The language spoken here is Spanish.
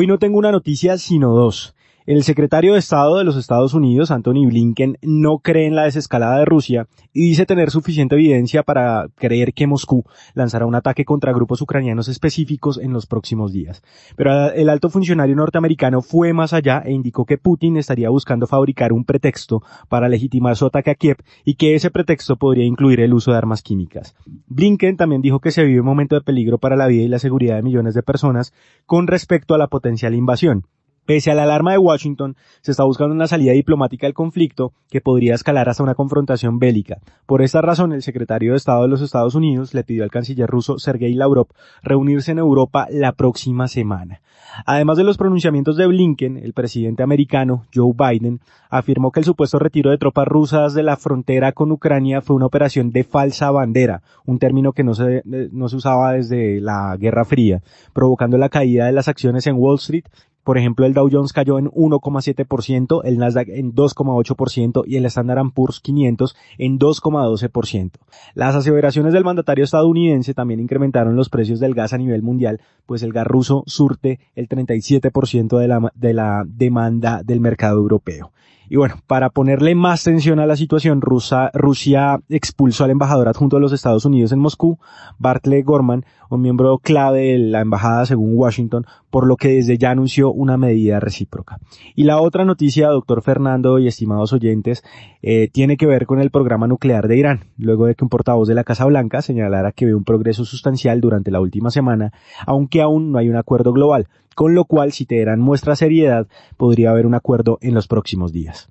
Hoy no tengo una noticia, sino dos. El secretario de Estado de los Estados Unidos, Anthony Blinken, no cree en la desescalada de Rusia y dice tener suficiente evidencia para creer que Moscú lanzará un ataque contra grupos ucranianos específicos en los próximos días. Pero el alto funcionario norteamericano fue más allá e indicó que Putin estaría buscando fabricar un pretexto para legitimar su ataque a Kiev y que ese pretexto podría incluir el uso de armas químicas. Blinken también dijo que se vive un momento de peligro para la vida y la seguridad de millones de personas con respecto a la potencial invasión. Pese a la alarma de Washington, se está buscando una salida diplomática al conflicto que podría escalar hasta una confrontación bélica. Por esta razón, el secretario de Estado de los Estados Unidos le pidió al canciller ruso Sergei Lavrov reunirse en Europa la próxima semana. Además de los pronunciamientos de Blinken, el presidente americano Joe Biden afirmó que el supuesto retiro de tropas rusas de la frontera con Ucrania fue una operación de falsa bandera, un término que no se, eh, no se usaba desde la Guerra Fría, provocando la caída de las acciones en Wall Street por ejemplo, el Dow Jones cayó en 1,7%, el Nasdaq en 2,8% y el Standard Poor's 500 en 2,12%. Las aseveraciones del mandatario estadounidense también incrementaron los precios del gas a nivel mundial, pues el gas ruso surte el 37% de la, demanda del mercado europeo. Y bueno, para ponerle más tensión a la situación, Rusa, Rusia expulsó al embajador adjunto de los Estados Unidos en Moscú, Bartle Gorman, un miembro clave de la embajada según Washington, por lo que desde ya anunció una medida recíproca. Y la otra noticia, doctor Fernando y estimados oyentes, eh, tiene que ver con el programa nuclear de Irán, luego de que un portavoz de la Casa Blanca señalara que ve un progreso sustancial durante la última semana, aunque aún no hay un acuerdo global, con lo cual si Teherán muestra seriedad, podría haber un acuerdo en los próximos días.